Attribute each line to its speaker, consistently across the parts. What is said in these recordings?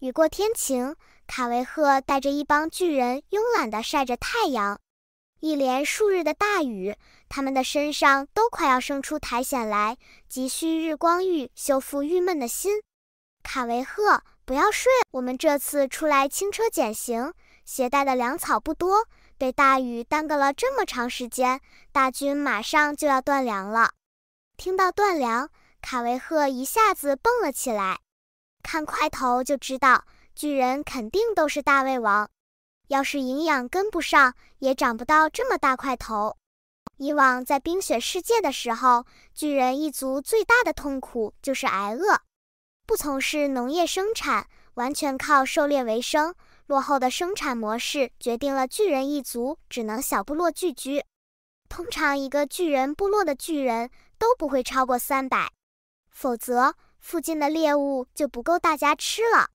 Speaker 1: 雨过天晴，卡维赫带着一帮巨人慵懒地晒着太阳。一连数日的大雨，他们的身上都快要生出苔藓来，急需日光浴修复郁闷的心。卡维赫，不要睡！我们这次出来轻车简行，携带的粮草不多，被大雨耽搁了这么长时间，大军马上就要断粮了。听到断粮，卡维赫一下子蹦了起来。看块头就知道，巨人肯定都是大胃王。要是营养跟不上，也长不到这么大块头。以往在冰雪世界的时候，巨人一族最大的痛苦就是挨饿。不从事农业生产，完全靠狩猎为生。落后的生产模式决定了巨人一族只能小部落聚居。通常一个巨人部落的巨人都不会超过三百，否则。附近的猎物就不够大家吃了。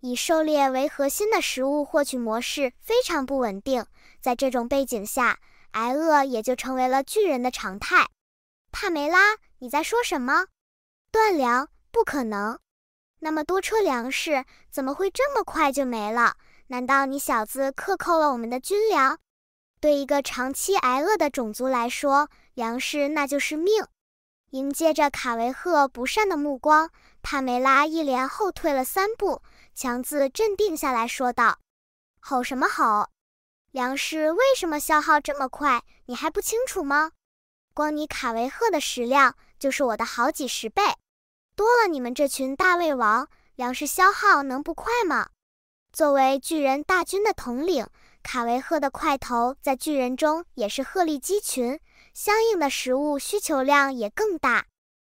Speaker 1: 以狩猎为核心的食物获取模式非常不稳定，在这种背景下，挨饿也就成为了巨人的常态。帕梅拉，你在说什么？断粮？不可能！那么多车粮食，怎么会这么快就没了？难道你小子克扣了我们的军粮？对一个长期挨饿的种族来说，粮食那就是命。迎接着卡维赫不善的目光，帕梅拉一连后退了三步。强子镇定下来说道：“吼什么吼？粮食为什么消耗这么快？你还不清楚吗？光你卡维赫的食量就是我的好几十倍，多了你们这群大胃王，粮食消耗能不快吗？”作为巨人大军的统领，卡维赫的块头在巨人中也是鹤立鸡群。相应的食物需求量也更大，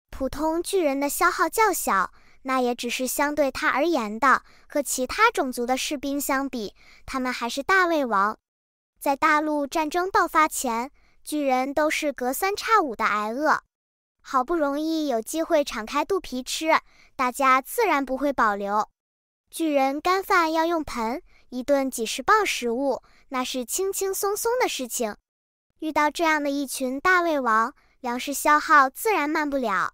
Speaker 1: 普通巨人的消耗较小，那也只是相对他而言的。和其他种族的士兵相比，他们还是大胃王。在大陆战争爆发前，巨人都是隔三差五的挨饿，好不容易有机会敞开肚皮吃，大家自然不会保留。巨人干饭要用盆，一顿几十磅食物，那是轻轻松松的事情。遇到这样的一群大胃王，粮食消耗自然慢不了。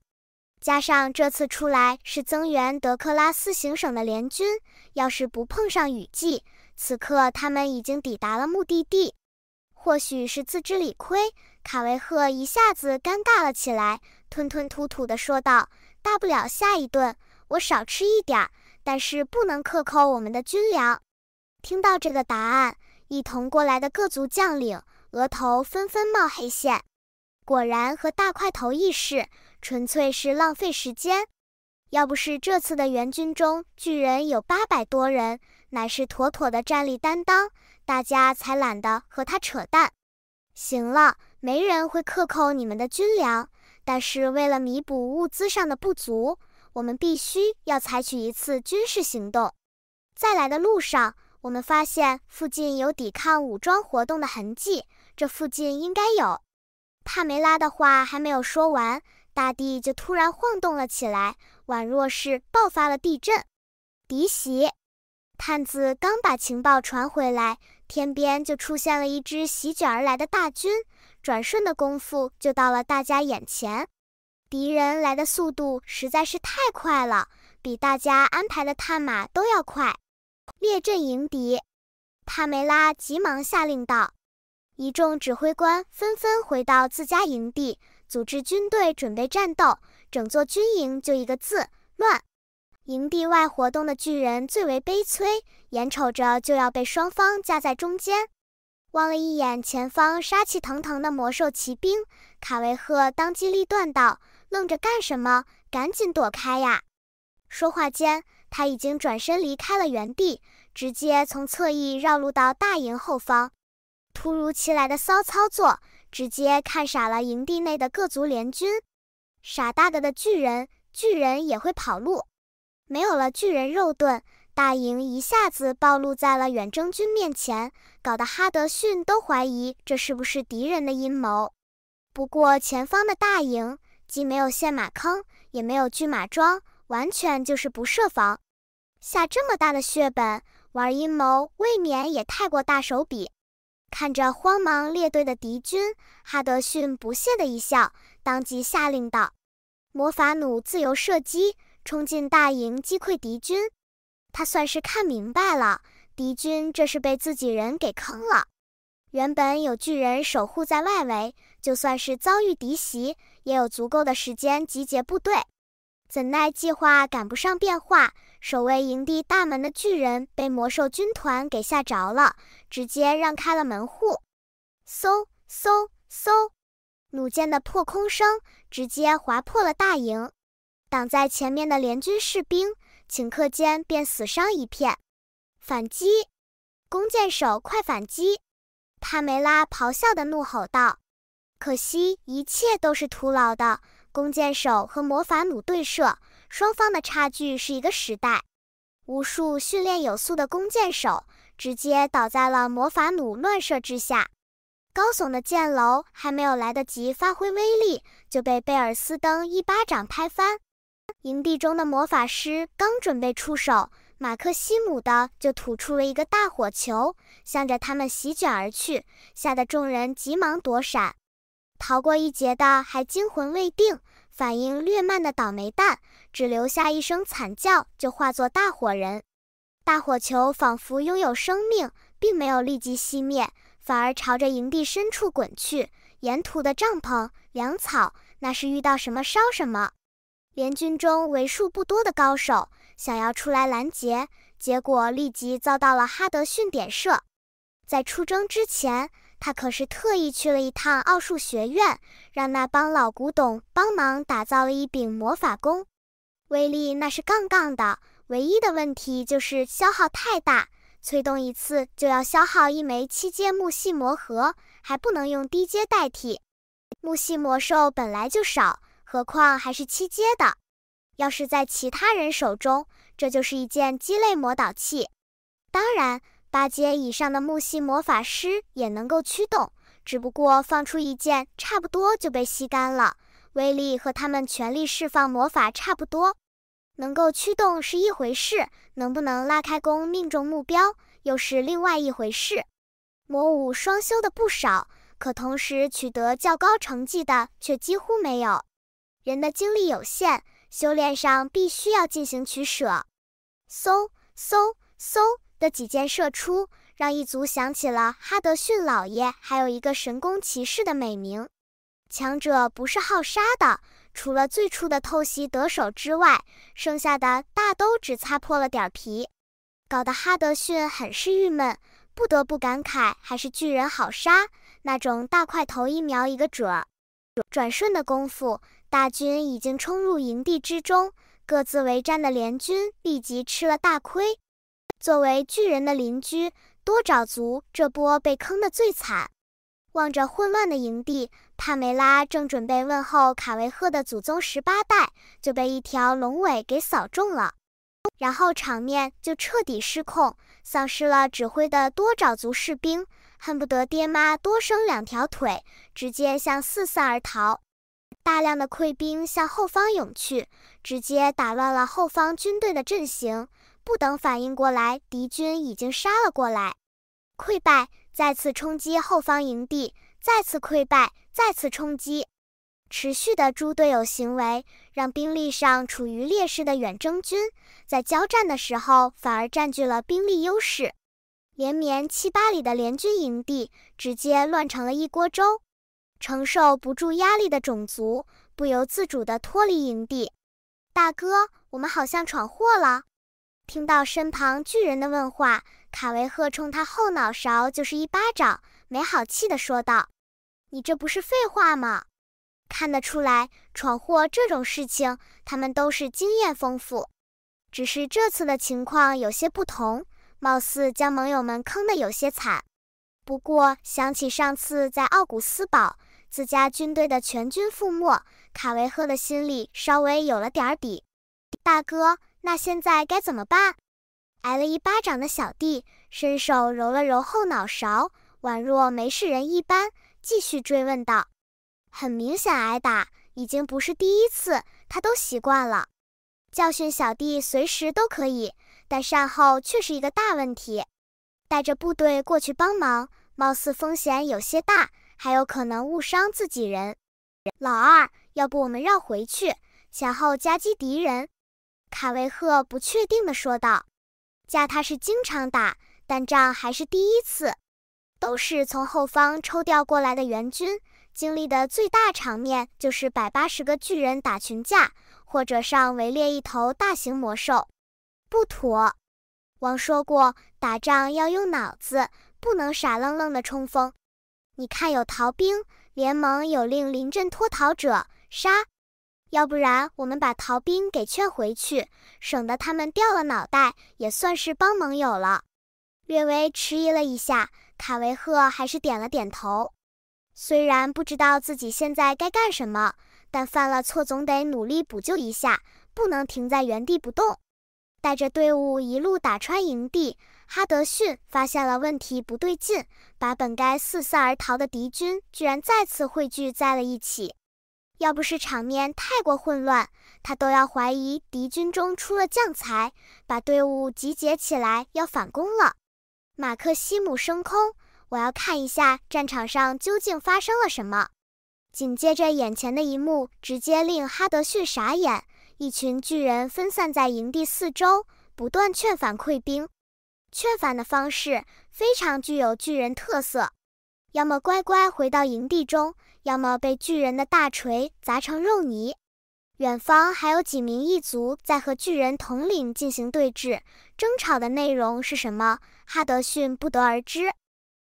Speaker 1: 加上这次出来是增援德克拉斯行省的联军，要是不碰上雨季，此刻他们已经抵达了目的地。或许是自知理亏，卡维赫一下子尴尬了起来，吞吞吐吐地说道：“大不了下一顿我少吃一点儿，但是不能克扣我们的军粮。”听到这个答案，一同过来的各族将领。额头纷纷冒黑线，果然和大块头议事，纯粹是浪费时间。要不是这次的援军中巨人有八百多人，乃是妥妥的战力担当，大家才懒得和他扯淡。行了，没人会克扣你们的军粮，但是为了弥补物资上的不足，我们必须要采取一次军事行动。在来的路上，我们发现附近有抵抗武装活动的痕迹。这附近应该有。帕梅拉的话还没有说完，大地就突然晃动了起来，宛若是爆发了地震。敌袭！探子刚把情报传回来，天边就出现了一支席卷而来的大军，转瞬的功夫就到了大家眼前。敌人来的速度实在是太快了，比大家安排的探马都要快。列阵迎敌！帕梅拉急忙下令道。一众指挥官纷纷回到自家营地，组织军队准备战斗。整座军营就一个字：乱。营地外活动的巨人最为悲催，眼瞅着就要被双方夹在中间。望了一眼前方杀气腾腾的魔兽骑兵，卡维赫当机立断道：“愣着干什么？赶紧躲开呀！”说话间，他已经转身离开了原地，直接从侧翼绕路到大营后方。突如其来的骚操作，直接看傻了营地内的各族联军。傻大个的巨人，巨人也会跑路。没有了巨人肉盾，大营一下子暴露在了远征军面前，搞得哈德逊都怀疑这是不是敌人的阴谋。不过前方的大营既没有陷马坑，也没有拒马桩，完全就是不设防。下这么大的血本玩阴谋，未免也太过大手笔。看着慌忙列队的敌军，哈德逊不屑的一笑，当即下令道：“魔法弩自由射击，冲进大营，击溃敌军。”他算是看明白了，敌军这是被自己人给坑了。原本有巨人守护在外围，就算是遭遇敌袭，也有足够的时间集结部队。怎奈计划赶不上变化。守卫营地大门的巨人被魔兽军团给吓着了，直接让开了门户。嗖嗖嗖，弩箭的破空声直接划破了大营，挡在前面的联军士兵顷刻间便死伤一片。反击！弓箭手快反击！帕梅拉咆哮的怒吼道：“可惜，一切都是徒劳的。”弓箭手和魔法弩对射。双方的差距是一个时代，无数训练有素的弓箭手直接倒在了魔法弩乱射之下。高耸的箭楼还没有来得及发挥威力，就被贝尔斯登一巴掌拍翻。营地中的魔法师刚准备出手，马克西姆的就吐出了一个大火球，向着他们席卷而去，吓得众人急忙躲闪，逃过一劫的还惊魂未定。反应略慢的倒霉蛋，只留下一声惨叫，就化作大火人。大火球仿佛拥有生命，并没有立即熄灭，反而朝着营地深处滚去。沿途的帐篷、粮草，那是遇到什么烧什么。联军中为数不多的高手想要出来拦截，结果立即遭到了哈德逊点射。在出征之前。他可是特意去了一趟奥数学院，让那帮老古董帮忙打造了一柄魔法弓，威力那是杠杠的。唯一的问题就是消耗太大，催动一次就要消耗一枚七阶木系魔核，还不能用低阶代替。木系魔兽本来就少，何况还是七阶的。要是在其他人手中，这就是一件鸡肋魔导器。当然。八阶以上的木系魔法师也能够驱动，只不过放出一件差不多就被吸干了，威力和他们全力释放魔法差不多。能够驱动是一回事，能不能拉开弓命中目标又是另外一回事。魔武双修的不少，可同时取得较高成绩的却几乎没有。人的精力有限，修炼上必须要进行取舍。嗖！搜搜。的几箭射出，让一族想起了哈德逊老爷，还有一个神弓骑士的美名。强者不是好杀的，除了最初的偷袭得手之外，剩下的大都只擦破了点皮，搞得哈德逊很是郁闷，不得不感慨还是巨人好杀，那种大块头一瞄一个准。转瞬的功夫，大军已经冲入营地之中，各自为战的联军立即吃了大亏。作为巨人的邻居，多爪族这波被坑得最惨。望着混乱的营地，帕梅拉正准备问候卡维赫的祖宗十八代，就被一条龙尾给扫中了。然后场面就彻底失控，丧失了指挥的多爪族士兵恨不得爹妈多生两条腿，直接向四散而逃。大量的溃兵向后方涌去，直接打乱了后方军队的阵型。不等反应过来，敌军已经杀了过来，溃败，再次冲击后方营地，再次溃败，再次冲击。持续的猪队友行为，让兵力上处于劣势的远征军，在交战的时候反而占据了兵力优势。连绵七八里的联军营地直接乱成了一锅粥，承受不住压力的种族不由自主地脱离营地。大哥，我们好像闯祸了。听到身旁巨人的问话，卡维赫冲他后脑勺就是一巴掌，没好气地说道：“你这不是废话吗？”看得出来，闯祸这种事情，他们都是经验丰富，只是这次的情况有些不同，貌似将盟友们坑得有些惨。不过，想起上次在奥古斯堡，自家军队的全军覆没，卡维赫的心里稍微有了点底。大哥。那现在该怎么办？挨了一巴掌的小弟伸手揉了揉后脑勺，宛若没事人一般，继续追问道：“很明显，挨打已经不是第一次，他都习惯了。教训小弟随时都可以，但善后却是一个大问题。带着部队过去帮忙，貌似风险有些大，还有可能误伤自己人。老二，要不我们绕回去，前后夹击敌人。”卡维赫不确定的说道：“架他是经常打，但仗还是第一次。都是从后方抽调过来的援军，经历的最大场面就是百八十个巨人打群架，或者上围猎一头大型魔兽。不妥，王说过，打仗要用脑子，不能傻愣愣的冲锋。你看，有逃兵，联盟有令，临阵脱逃者杀。”要不然，我们把逃兵给劝回去，省得他们掉了脑袋，也算是帮盟友了。略微迟疑了一下，卡维赫还是点了点头。虽然不知道自己现在该干什么，但犯了错总得努力补救一下，不能停在原地不动。带着队伍一路打穿营地，哈德逊发现了问题不对劲，把本该四散而逃的敌军，居然再次汇聚在了一起。要不是场面太过混乱，他都要怀疑敌军中出了将才，把队伍集结起来要反攻了。马克西姆升空，我要看一下战场上究竟发生了什么。紧接着，眼前的一幕直接令哈德逊傻眼：一群巨人分散在营地四周，不断劝返溃兵，劝返的方式非常具有巨人特色。要么乖乖回到营地中，要么被巨人的大锤砸成肉泥。远方还有几名异族在和巨人统领进行对峙，争吵的内容是什么？哈德逊不得而知。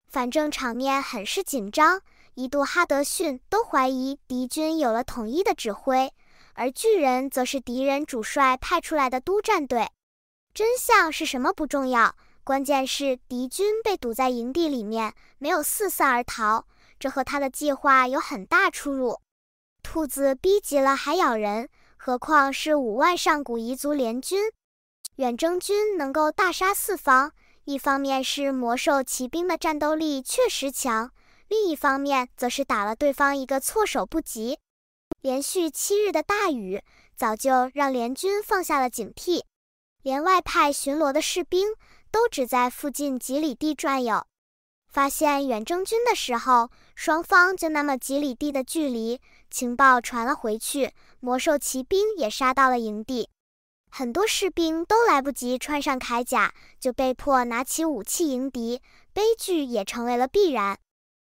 Speaker 1: 反正场面很是紧张，一度哈德逊都怀疑敌军有了统一的指挥，而巨人则是敌人主帅派出来的督战队。真相是什么不重要。关键是敌军被堵在营地里面，没有四散而逃，这和他的计划有很大出入。兔子逼急了还咬人，何况是五万上古彝族联军远征军能够大杀四方，一方面是魔兽骑兵的战斗力确实强，另一方面则是打了对方一个措手不及。连续七日的大雨，早就让联军放下了警惕，连外派巡逻的士兵。都只在附近几里地转悠，发现远征军的时候，双方就那么几里地的距离，情报传了回去，魔兽骑兵也杀到了营地，很多士兵都来不及穿上铠甲，就被迫拿起武器迎敌，悲剧也成为了必然。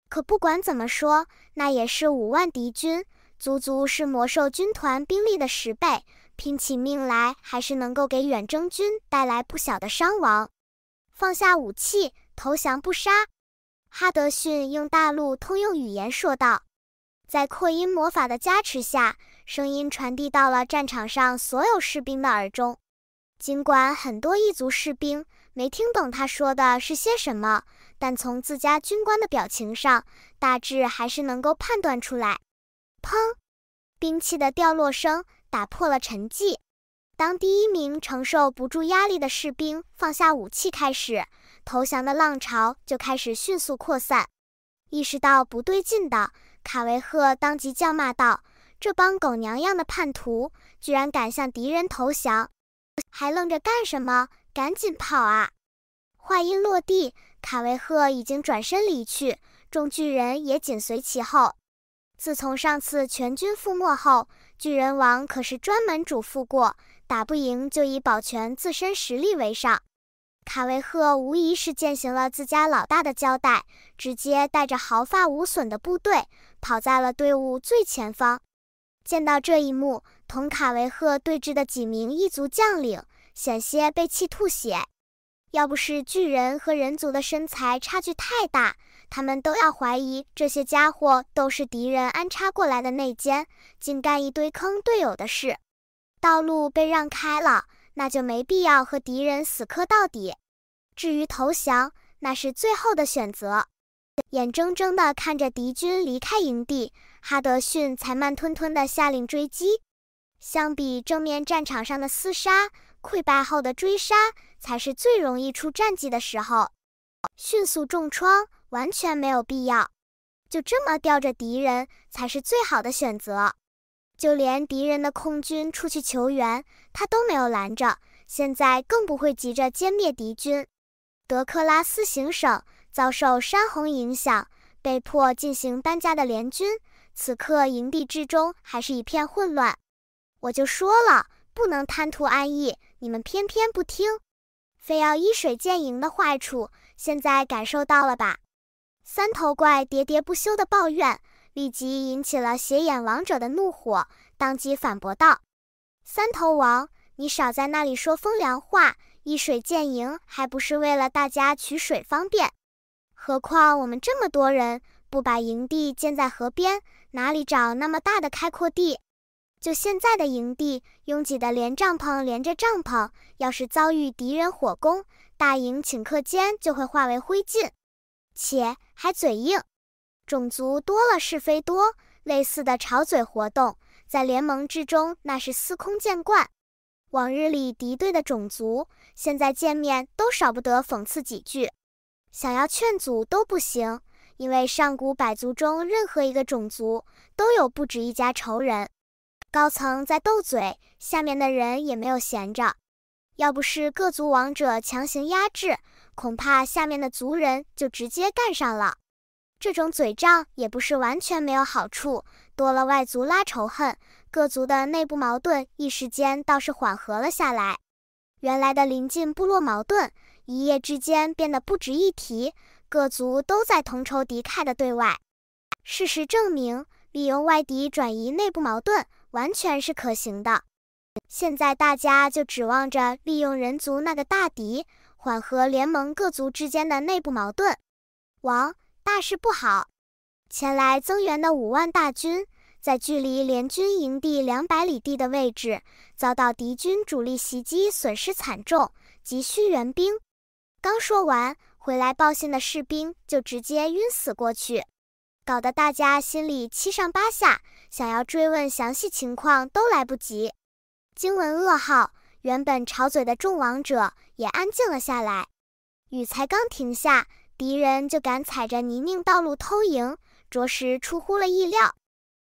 Speaker 1: 可不管怎么说，那也是五万敌军，足足是魔兽军团兵力的十倍，拼起命来还是能够给远征军带来不小的伤亡。放下武器，投降不杀。”哈德逊用大陆通用语言说道。在扩音魔法的加持下，声音传递到了战场上所有士兵的耳中。尽管很多异族士兵没听懂他说的是些什么，但从自家军官的表情上，大致还是能够判断出来。砰！兵器的掉落声打破了沉寂。当第一名承受不住压力的士兵放下武器，开始投降的浪潮就开始迅速扩散。意识到不对劲的卡维赫当即叫骂道：“这帮狗娘养的叛徒，居然敢向敌人投降！还愣着干什么？赶紧跑啊！”话音落地，卡维赫已经转身离去，众巨人也紧随其后。自从上次全军覆没后，巨人王可是专门嘱咐过。打不赢就以保全自身实力为上，卡维赫无疑是践行了自家老大的交代，直接带着毫发无损的部队跑在了队伍最前方。见到这一幕，同卡维赫对峙的几名异族将领险些被气吐血。要不是巨人和人族的身材差距太大，他们都要怀疑这些家伙都是敌人安插过来的内奸，竟干一堆坑队友的事。道路被让开了，那就没必要和敌人死磕到底。至于投降，那是最后的选择。眼睁睁地看着敌军离开营地，哈德逊才慢吞吞地下令追击。相比正面战场上的厮杀，溃败后的追杀才是最容易出战绩的时候。迅速重创完全没有必要，就这么吊着敌人才是最好的选择。就连敌人的空军出去求援，他都没有拦着。现在更不会急着歼灭敌军。德克拉斯行省遭受山洪影响，被迫进行搬家的联军，此刻营地之中还是一片混乱。我就说了，不能贪图安逸，你们偏偏不听，非要依水建营的坏处，现在感受到了吧？三头怪喋喋不休地抱怨。立即引起了斜眼王者的怒火，当即反驳道：“三头王，你少在那里说风凉话！一水建营，还不是为了大家取水方便？何况我们这么多人，不把营地建在河边，哪里找那么大的开阔地？就现在的营地，拥挤的连帐篷连着帐篷，要是遭遇敌人火攻，大营顷刻间就会化为灰烬，且还嘴硬。”种族多了是非多，类似的吵嘴活动在联盟之中那是司空见惯。往日里敌对的种族，现在见面都少不得讽刺几句，想要劝阻都不行，因为上古百族中任何一个种族都有不止一家仇人。高层在斗嘴，下面的人也没有闲着，要不是各族王者强行压制，恐怕下面的族人就直接干上了。这种嘴仗也不是完全没有好处，多了外族拉仇恨，各族的内部矛盾一时间倒是缓和了下来。原来的邻近部落矛盾一夜之间变得不值一提，各族都在同仇敌忾的对外。事实证明，利用外敌转移内部矛盾完全是可行的。现在大家就指望着利用人族那个大敌，缓和联盟各族之间的内部矛盾。王。大事不好！前来增援的五万大军，在距离联军营地两百里地的位置，遭到敌军主力袭击，损失惨重，急需援兵。刚说完，回来报信的士兵就直接晕死过去，搞得大家心里七上八下，想要追问详细情况都来不及。惊闻噩耗，原本吵嘴的众王者也安静了下来。雨才刚停下。敌人就敢踩着泥泞道路偷营，着实出乎了意料。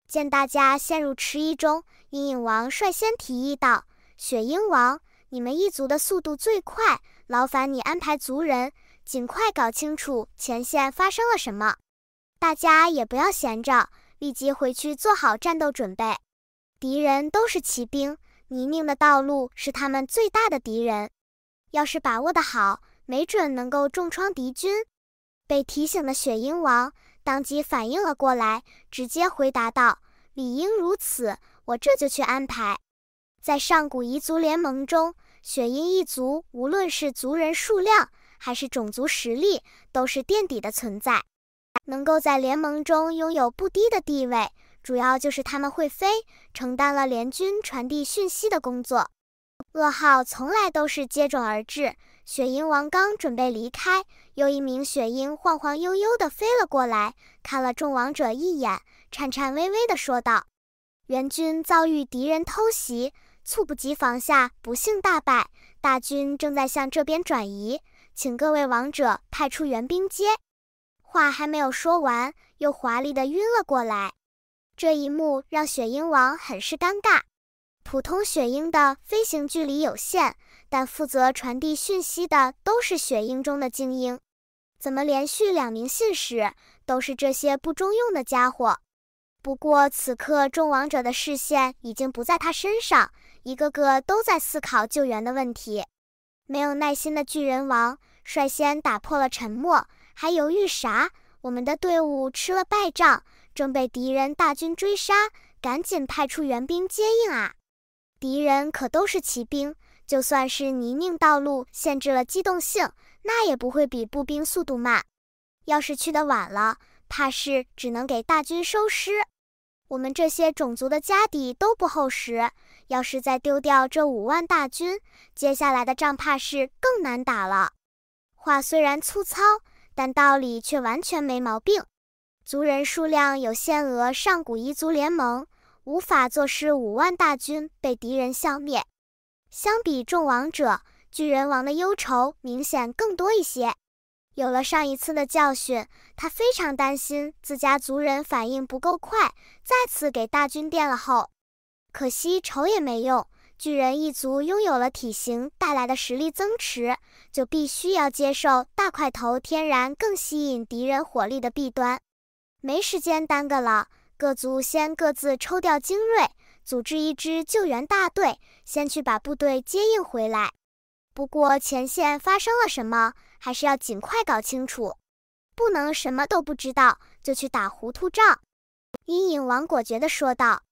Speaker 1: 见大家陷入迟疑中，阴影王率先提议道：“雪鹰王，你们一族的速度最快，劳烦你安排族人，尽快搞清楚前线发生了什么。大家也不要闲着，立即回去做好战斗准备。敌人都是骑兵，泥泞的道路是他们最大的敌人。要是把握得好，没准能够重创敌军。”被提醒的雪鹰王当即反应了过来，直接回答道：“理应如此，我这就去安排。”在上古彝族联盟中，雪鹰一族无论是族人数量还是种族实力，都是垫底的存在。能够在联盟中拥有不低的地位，主要就是他们会飞，承担了联军传递讯息的工作。噩耗从来都是接踵而至。雪鹰王刚准备离开，又一名雪鹰晃晃悠悠地飞了过来，看了众王者一眼，颤颤巍巍地说道：“援军遭遇敌人偷袭，猝不及防下不幸大败，大军正在向这边转移，请各位王者派出援兵接。”话还没有说完，又华丽地晕了过来。这一幕让雪鹰王很是尴尬。普通雪鹰的飞行距离有限，但负责传递讯息的都是雪鹰中的精英。怎么连续两名信使都是这些不中用的家伙？不过此刻众王者的视线已经不在他身上，一个个都在思考救援的问题。没有耐心的巨人王率先打破了沉默，还犹豫啥？我们的队伍吃了败仗，正被敌人大军追杀，赶紧派出援兵接应啊！敌人可都是骑兵，就算是泥泞道路限制了机动性，那也不会比步兵速度慢。要是去的晚了，怕是只能给大军收尸。我们这些种族的家底都不厚实，要是再丢掉这五万大军，接下来的仗怕是更难打了。话虽然粗糙，但道理却完全没毛病。族人数量有限额，上古彝族联盟。无法坐视五万大军被敌人消灭。相比众王者，巨人王的忧愁明显更多一些。有了上一次的教训，他非常担心自家族人反应不够快，再次给大军垫了后。可惜愁也没用，巨人一族拥有了体型带来的实力增持，就必须要接受大块头天然更吸引敌人火力的弊端。没时间耽搁了。各族先各自抽调精锐，组织一支救援大队，先去把部队接应回来。不过前线发生了什么，还是要尽快搞清楚，不能什么都不知道就去打糊涂仗。”阴影王果决地说道。